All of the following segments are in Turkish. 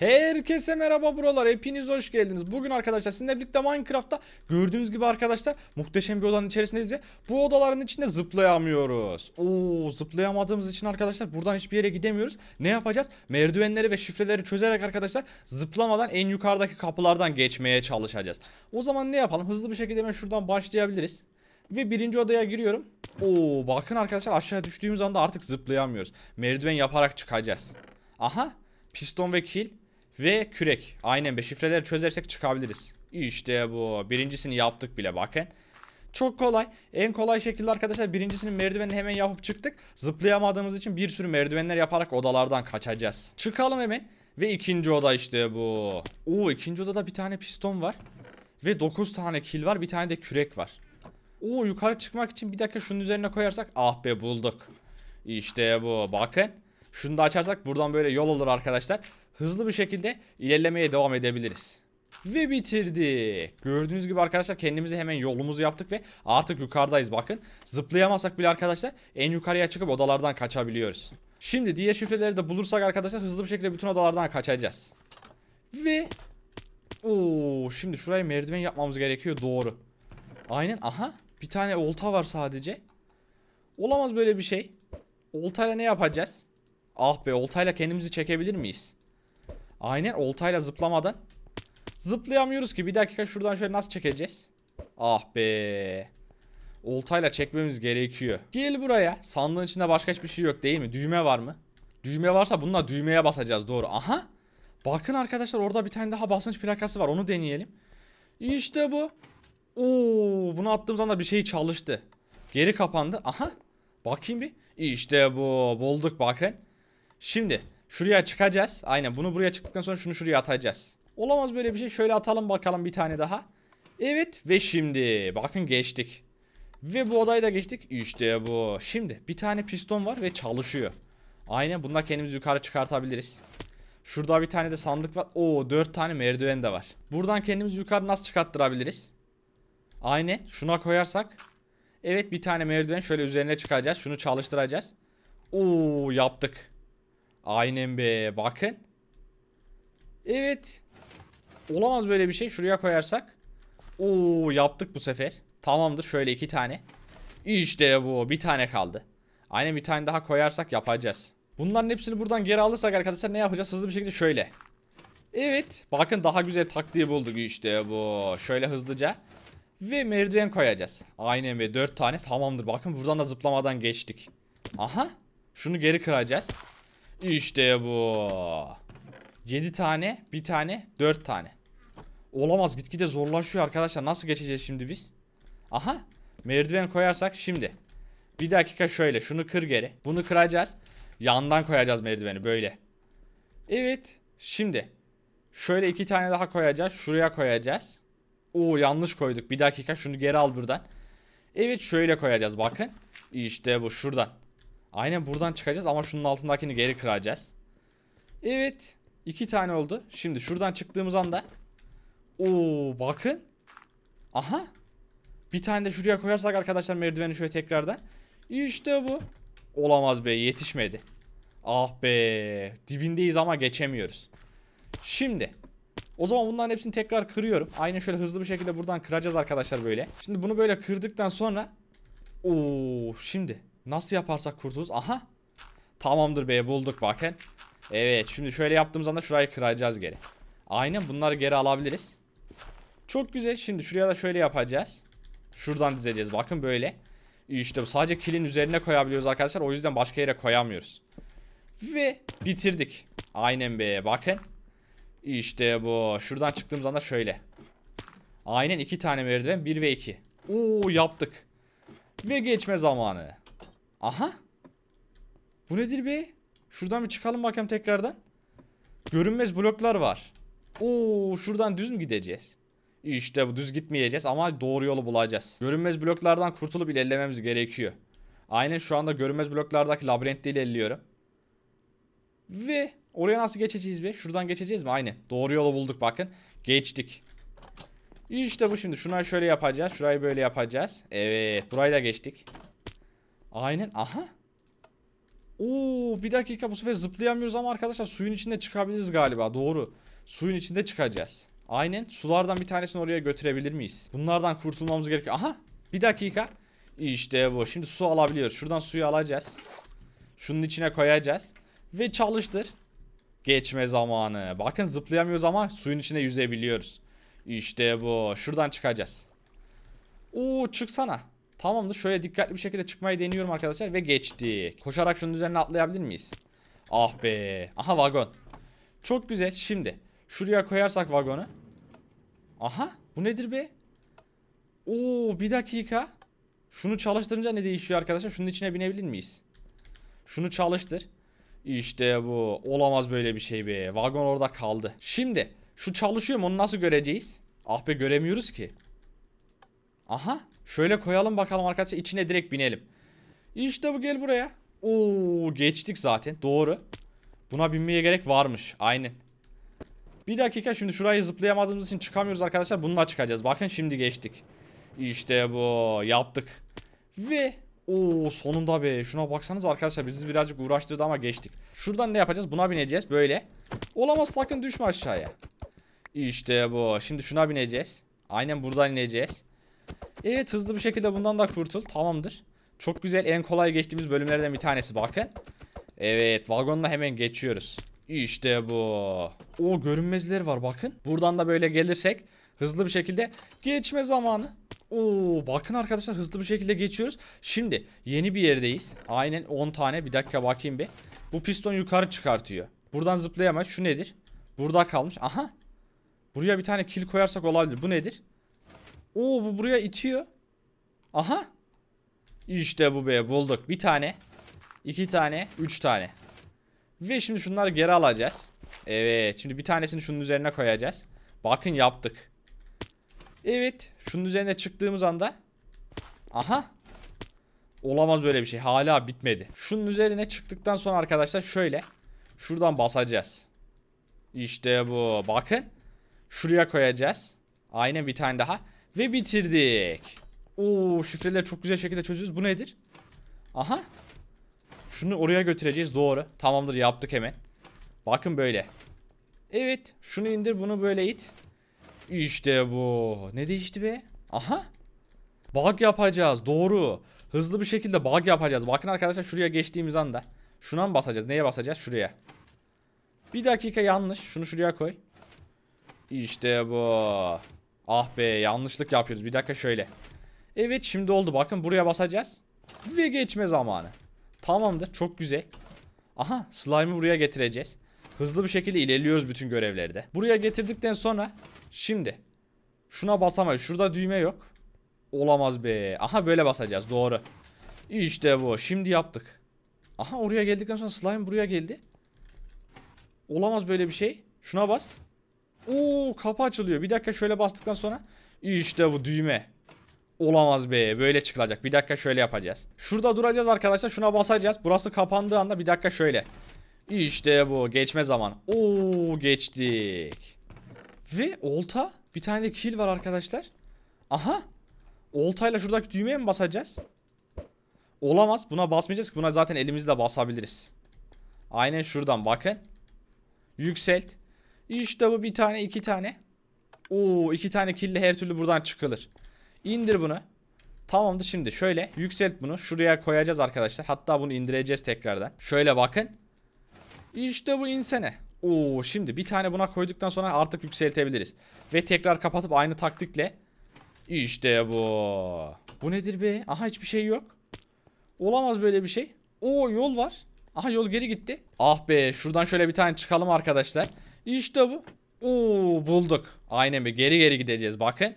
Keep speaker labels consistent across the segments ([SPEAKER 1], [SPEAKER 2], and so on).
[SPEAKER 1] Herkese merhaba buralar. Hepiniz hoş geldiniz. Bugün arkadaşlar sizinle birlikte Minecraft'ta gördüğünüz gibi arkadaşlar muhteşem bir odanın içerisindeyiz ve bu odaların içinde zıplayamıyoruz. Oo zıplayamadığımız için arkadaşlar buradan hiçbir yere gidemiyoruz. Ne yapacağız? Merdivenleri ve şifreleri çözerek arkadaşlar zıplamadan en yukarıdaki kapılardan geçmeye çalışacağız. O zaman ne yapalım? Hızlı bir şekilde ben şuradan başlayabiliriz. Ve birinci odaya giriyorum. Oo bakın arkadaşlar aşağı düştüğümüz anda artık zıplayamıyoruz. Merdiven yaparak çıkacağız. Aha piston ve kil. Ve kürek. Aynen be şifreleri çözersek çıkabiliriz. İşte bu. Birincisini yaptık bile bakın. Çok kolay. En kolay şekilde arkadaşlar birincisinin merdivenini hemen yapıp çıktık. Zıplayamadığımız için bir sürü merdivenler yaparak odalardan kaçacağız. Çıkalım hemen. Ve ikinci oda işte bu. Oo ikinci odada bir tane piston var. Ve dokuz tane kil var. Bir tane de kürek var. Oo yukarı çıkmak için bir dakika şunun üzerine koyarsak. Ah be bulduk. İşte bu. Bakın. Şunu da açarsak buradan böyle yol olur arkadaşlar hızlı bir şekilde ilerlemeye devam edebiliriz. Ve bitirdik. Gördüğünüz gibi arkadaşlar kendimizi hemen yolumuzu yaptık ve artık yukarıdayız bakın. Zıplayamazsak bile arkadaşlar en yukarıya çıkıp odalardan kaçabiliyoruz. Şimdi diğer şifreleri de bulursak arkadaşlar hızlı bir şekilde bütün odalardan kaçacağız. Ve Oo, şimdi şuraya merdiven yapmamız gerekiyor doğru. Aynen aha bir tane olta var sadece. Olamaz böyle bir şey. Oltayla ne yapacağız? Ah be oltayla kendimizi çekebilir miyiz? Aynen oltayla zıplamadan. Zıplayamıyoruz ki. Bir dakika şuradan şöyle nasıl çekeceğiz? Ah be. Oltayla çekmemiz gerekiyor. Gel buraya. Sandığın içinde başka hiçbir şey yok değil mi? Düğme var mı? Düğme varsa bununla düğmeye basacağız doğru. Aha. Bakın arkadaşlar orada bir tane daha basınç plakası var. Onu deneyelim. İşte bu. Oo, bunu attığımız da bir şey çalıştı. Geri kapandı. Aha. Bakayım bir. İşte bu. Bulduk bakın. Şimdi Şuraya çıkacağız. Aynen bunu buraya çıktıktan sonra şunu şuraya atacağız. Olamaz böyle bir şey. Şöyle atalım bakalım bir tane daha. Evet ve şimdi bakın geçtik. Ve bu odayı da geçtik. İşte bu. Şimdi bir tane piston var ve çalışıyor. Aynen bunlar kendimizi yukarı çıkartabiliriz. Şurada bir tane de sandık var. Oo 4 tane merdiven de var. Buradan kendimizi yukarı nasıl çıkarttırabiliriz? Aynen şuna koyarsak. Evet bir tane merdiven şöyle üzerine çıkacağız. Şunu çalıştıracağız. Oo yaptık. Aynen be bakın. Evet. Olamaz böyle bir şey. Şuraya koyarsak. Oo yaptık bu sefer. Tamamdır şöyle iki tane. İşte bu bir tane kaldı. Aynen bir tane daha koyarsak yapacağız. Bunların hepsini buradan geri alırsak arkadaşlar ne yapacağız? Hızlı bir şekilde şöyle. Evet. Bakın daha güzel taktiği bulduk işte bu. Şöyle hızlıca. Ve merdiven koyacağız. Aynen ve dört tane tamamdır. Bakın buradan da zıplamadan geçtik. Aha. Şunu geri kıracağız. İşte bu. 7 tane, bir tane, 4 tane. Olamaz gitgide zorlaşıyor arkadaşlar. Nasıl geçeceğiz şimdi biz? Aha. Merdiven koyarsak şimdi. Bir dakika şöyle. Şunu kır geri. Bunu kıracağız. Yandan koyacağız merdiveni böyle. Evet. Şimdi. Şöyle iki tane daha koyacağız. Şuraya koyacağız. Oo yanlış koyduk. Bir dakika şunu geri al buradan. Evet şöyle koyacağız bakın. İşte bu şuradan. Aynen buradan çıkacağız ama şunun altındakini geri kıracağız. Evet. iki tane oldu. Şimdi şuradan çıktığımız anda. Oo bakın. Aha. Bir tane de şuraya koyarsak arkadaşlar merdiveni şöyle tekrardan. İşte bu. Olamaz be yetişmedi. Ah be. Dibindeyiz ama geçemiyoruz. Şimdi. O zaman bunların hepsini tekrar kırıyorum. Aynen şöyle hızlı bir şekilde buradan kıracağız arkadaşlar böyle. Şimdi bunu böyle kırdıktan sonra. Oo şimdi. Nasıl yaparsak kurtuluruz? Aha. Tamamdır be bulduk bakın. Evet şimdi şöyle yaptığımız anda şurayı kıracağız geri. Aynen bunları geri alabiliriz. Çok güzel. Şimdi şuraya da şöyle yapacağız. Şuradan dizeceğiz. Bakın böyle. İşte sadece kilin üzerine koyabiliyoruz arkadaşlar. O yüzden başka yere koyamıyoruz. Ve bitirdik. Aynen be bakın. İşte bu. Şuradan çıktığımız anda şöyle. Aynen iki tane merdiven. Bir ve iki. Oo yaptık. Ve geçme zamanı. Aha. Bu nedir be? Şuradan bir çıkalım bakayım tekrardan. Görünmez bloklar var. Oo, şuradan düz mü gideceğiz? İşte bu düz gitmeyeceğiz ama doğru yolu bulacağız. Görünmez bloklardan kurtulup ilerlememiz gerekiyor. Aynen şu anda görünmez bloklardaki labirentte ilerliyorum. Ve oraya nasıl geçeceğiz be? Şuradan geçeceğiz mi? Aynen. Doğru yolu bulduk bakın. Geçtik. İşte bu şimdi. Şuna şöyle yapacağız. Şurayı böyle yapacağız. Evet. Burayı da geçtik. Aynen. Aha. Oo bir dakika bu sefer zıplayamıyoruz ama arkadaşlar suyun içinde çıkabiliriz galiba. Doğru. Suyun içinde çıkacağız. Aynen. Sulardan bir tanesini oraya götürebilir miyiz? Bunlardan kurtulmamız gerekiyor. Aha. Bir dakika. İşte bu. Şimdi su alabiliyoruz. Şuradan suyu alacağız. Şunun içine koyacağız. Ve çalıştır. Geçme zamanı. Bakın zıplayamıyoruz ama suyun içinde yüzebiliyoruz. İşte bu. Şuradan çıkacağız. Oo çıksana. Tamamdır. Şöyle dikkatli bir şekilde çıkmayı deniyorum arkadaşlar. Ve geçtik. Koşarak şunun üzerine atlayabilir miyiz? Ah be. Aha vagon. Çok güzel. Şimdi. Şuraya koyarsak vagonu. Aha. Bu nedir be? Oo bir dakika. Şunu çalıştırınca ne değişiyor arkadaşlar? Şunun içine binebilir miyiz? Şunu çalıştır. İşte bu. Olamaz böyle bir şey be. Vagon orada kaldı. Şimdi. Şu çalışıyor mu? Onu nasıl göreceğiz? Ah be göremiyoruz ki. Aha. Şöyle koyalım bakalım arkadaşlar içine direkt binelim. İşte bu gel buraya. Oo geçtik zaten doğru. Buna binmeye gerek varmış aynen. Bir dakika şimdi şurayı zıplayamadığımız için çıkamıyoruz arkadaşlar. Bununla çıkacağız. Bakın şimdi geçtik. İşte bu yaptık. Ve o sonunda be şuna baksanız arkadaşlar bizi birazcık uğraştırdı ama geçtik. Şuradan ne yapacağız? Buna bineceğiz böyle. Olamaz sakın düşme aşağıya. İşte bu. Şimdi şuna bineceğiz. Aynen buradan ineceğiz. Evet hızlı bir şekilde bundan da kurtul. Tamamdır. Çok güzel en kolay geçtiğimiz bölümlerden bir tanesi bakın. Evet vagonla hemen geçiyoruz. İşte bu. O görünmezleri var bakın. Buradan da böyle gelirsek hızlı bir şekilde geçme zamanı. Oo bakın arkadaşlar hızlı bir şekilde geçiyoruz. Şimdi yeni bir yerdeyiz. Aynen 10 tane bir dakika bakayım bir. Bu piston yukarı çıkartıyor. Buradan zıplayamaz. Şu nedir? Burada kalmış. Aha. Buraya bir tane kil koyarsak olabilir. Bu nedir? Oo bu buraya itiyor. Aha. İşte bu be bulduk. Bir tane. iki tane. Üç tane. Ve şimdi şunları geri alacağız. Evet. Şimdi bir tanesini şunun üzerine koyacağız. Bakın yaptık. Evet. Şunun üzerine çıktığımız anda. Aha. Olamaz böyle bir şey. Hala bitmedi. Şunun üzerine çıktıktan sonra arkadaşlar şöyle. Şuradan basacağız. İşte bu. Bakın. Şuraya koyacağız. Aynen bir tane daha. Ve bitirdik. Oo şifreleri çok güzel şekilde çözüyoruz. Bu nedir? Aha. Şunu oraya götüreceğiz doğru. Tamamdır yaptık hemen. Bakın böyle. Evet şunu indir bunu böyle it. İşte bu. Ne değişti be? Aha. Bug yapacağız doğru. Hızlı bir şekilde bug yapacağız. Bakın arkadaşlar şuraya geçtiğimiz anda. Şuna mı basacağız? Neye basacağız? Şuraya. Bir dakika yanlış. Şunu şuraya koy. İşte bu. Ah be yanlışlık yapıyoruz. Bir dakika şöyle. Evet şimdi oldu. Bakın buraya basacağız. Ve geçme zamanı. Tamamdır. Çok güzel. Aha slime'ı buraya getireceğiz. Hızlı bir şekilde ilerliyoruz bütün görevlerde. Buraya getirdikten sonra şimdi şuna basamayız. Şurada düğme yok. Olamaz be. Aha böyle basacağız. Doğru. İşte bu. Şimdi yaptık. Aha oraya geldikten sonra slime buraya geldi. Olamaz böyle bir şey. Şuna bas. Oo kapı açılıyor. Bir dakika şöyle bastıktan sonra. işte bu düğme. Olamaz be. Böyle çıkılacak. Bir dakika şöyle yapacağız. Şurada duracağız arkadaşlar. Şuna basacağız. Burası kapandığı anda bir dakika şöyle. İşte bu. Geçme zaman Oo geçtik. Ve olta. Bir tane de kill var arkadaşlar. Aha. Oltayla şuradaki düğmeye mi basacağız? Olamaz. Buna basmayacağız ki. Buna zaten elimizle basabiliriz. Aynen şuradan bakın. Yükselt. İşte bu bir tane iki tane. Oo iki tane kille her türlü buradan çıkılır. İndir bunu. Tamamdır şimdi şöyle yükselt bunu. Şuraya koyacağız arkadaşlar. Hatta bunu indireceğiz tekrardan. Şöyle bakın. İşte bu insene. Oo şimdi bir tane buna koyduktan sonra artık yükseltebiliriz. Ve tekrar kapatıp aynı taktikle. İşte bu. Bu nedir be? Aha hiçbir şey yok. Olamaz böyle bir şey. Oo yol var. Aha yol geri gitti. Ah be şuradan şöyle bir tane çıkalım arkadaşlar. Arkadaşlar. İşte bu. Oo bulduk. Aynen bir geri geri gideceğiz bakın.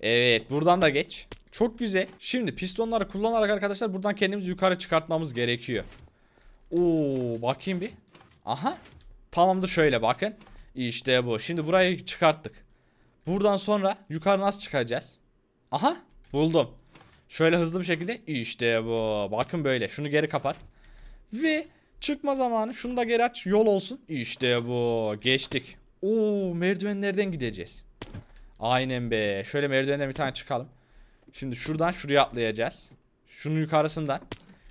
[SPEAKER 1] Evet buradan da geç. Çok güzel. Şimdi pistonları kullanarak arkadaşlar buradan kendimizi yukarı çıkartmamız gerekiyor. Oo bakayım bir. Aha. Tamamdır şöyle bakın. İşte bu. Şimdi burayı çıkarttık. Buradan sonra yukarı nasıl çıkacağız? Aha buldum. Şöyle hızlı bir şekilde İşte bu. Bakın böyle. Şunu geri kapat. Ve Çıkma zamanı. Şunu da geri aç. Yol olsun. İşte bu. Geçtik. Oo merdivenlerden gideceğiz. Aynen be. Şöyle merdivenden bir tane çıkalım. Şimdi şuradan şuraya atlayacağız. Şunun yukarısından.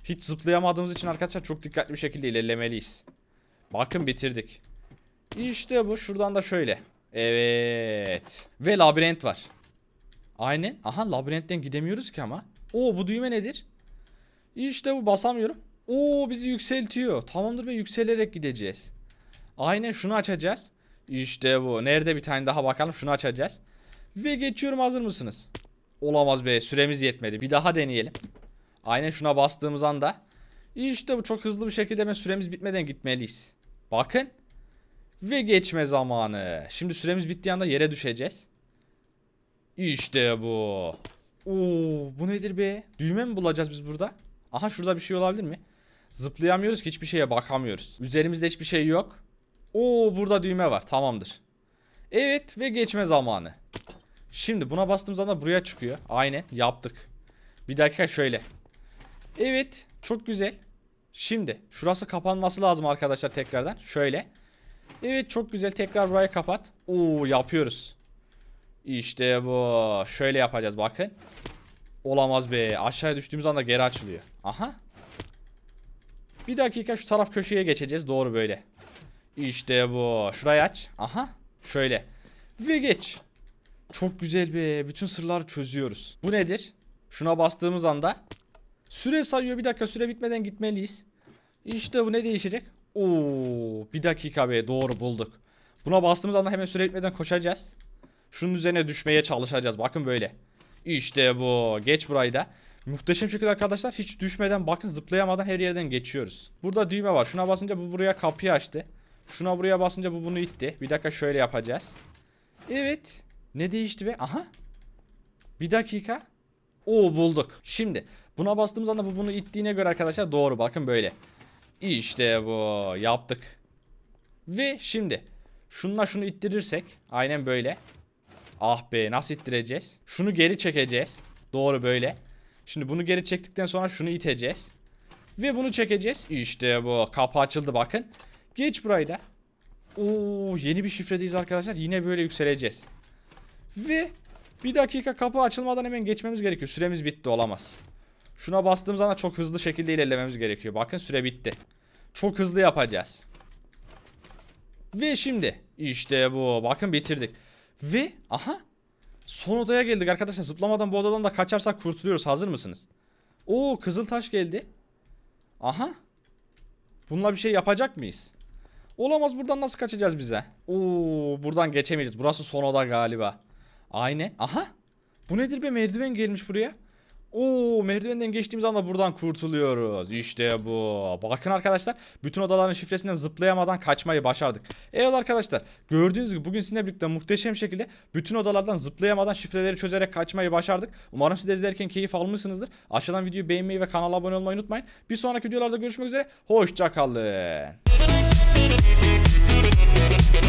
[SPEAKER 1] Hiç zıplayamadığımız için arkadaşlar çok dikkatli bir şekilde ilerlemeliyiz. Bakın bitirdik. İşte bu. Şuradan da şöyle. Evet. Ve labirent var. Aynen. Aha labirentten gidemiyoruz ki ama. Oo bu düğme nedir? İşte bu basamıyorum. Oo bizi yükseltiyor. Tamamdır be yükselerek gideceğiz. Aynen şunu açacağız. İşte bu. Nerede bir tane daha bakalım şunu açacağız. Ve geçiyorum hazır mısınız? Olamaz be süremiz yetmedi. Bir daha deneyelim. Aynen şuna bastığımız anda. İşte bu çok hızlı bir şekilde hemen süremiz bitmeden gitmeliyiz. Bakın. Ve geçme zamanı. Şimdi süremiz bittiği anda yere düşeceğiz. İşte bu. Oo, bu nedir be? Düğme mi bulacağız biz burada? Aha şurada bir şey olabilir mi? Zıplayamıyoruz ki hiçbir şeye bakamıyoruz. Üzerimizde hiçbir şey yok. Oo burada düğme var tamamdır. Evet ve geçme zamanı. Şimdi buna bastığımız anda buraya çıkıyor. Aynen yaptık. Bir dakika şöyle. Evet çok güzel. Şimdi şurası kapanması lazım arkadaşlar tekrardan. Şöyle. Evet çok güzel tekrar burayı kapat. Oo yapıyoruz. İşte bu. Şöyle yapacağız bakın. Olamaz be. Aşağıya düştüğümüz anda geri açılıyor. Aha. Bir dakika şu taraf köşeye geçeceğiz. Doğru böyle. İşte bu. Şurayı aç. Aha. Şöyle. Ve geç. Çok güzel be. Bütün sırları çözüyoruz. Bu nedir? Şuna bastığımız anda süre sayıyor. Bir dakika süre bitmeden gitmeliyiz. İşte bu ne değişecek? Oo, bir dakika be. Doğru bulduk. Buna bastığımız anda hemen süre bitmeden koşacağız. Şunun üzerine düşmeye çalışacağız. Bakın böyle. İşte bu. Geç burayı da. Muhteşem şekilde arkadaşlar hiç düşmeden bakın zıplayamadan her yerden geçiyoruz. Burada düğme var. Şuna basınca bu buraya kapıyı açtı. Şuna buraya basınca bu bunu itti. Bir dakika şöyle yapacağız. Evet. Ne değişti be? Aha. Bir dakika. Oo bulduk. Şimdi buna bastığımız anda bu bunu ittiğine göre arkadaşlar doğru bakın böyle. İşte bu. Yaptık. Ve şimdi şununla şunu ittirirsek aynen böyle. Ah be nasıl ittireceğiz? Şunu geri çekeceğiz. Doğru böyle. Şimdi bunu geri çektikten sonra şunu iteceğiz. Ve bunu çekeceğiz. İşte bu. Kapı açıldı bakın. Geç burayı da. Oo, yeni bir şifredeyiz arkadaşlar. Yine böyle yükseleceğiz. Ve bir dakika kapı açılmadan hemen geçmemiz gerekiyor. Süremiz bitti olamaz. Şuna bastığımız anda çok hızlı şekilde ilerlememiz gerekiyor. Bakın süre bitti. Çok hızlı yapacağız. Ve şimdi işte bu. Bakın bitirdik. Ve aha Son odaya geldik arkadaşlar. Zıplamadan bu odadan da kaçarsak kurtuluyoruz. Hazır mısınız? Oo kızıl taş geldi. Aha. Bununla bir şey yapacak mıyız? Olamaz buradan nasıl kaçacağız bize? Oo buradan geçemeyeceğiz. Burası son oda galiba. Aynen. Aha. Bu nedir be merdiven gelmiş buraya. Oo merdivenden geçtiğimiz anda buradan kurtuluyoruz. İşte bu. Bakın arkadaşlar bütün odaların şifresinden zıplayamadan kaçmayı başardık. Evet arkadaşlar gördüğünüz gibi bugün sizinle birlikte muhteşem şekilde bütün odalardan zıplayamadan şifreleri çözerek kaçmayı başardık. Umarım siz de izlerken keyif almışsınızdır. Aşağıdan videoyu beğenmeyi ve kanala abone olmayı unutmayın. Bir sonraki videolarda görüşmek üzere. Hoşçakalın.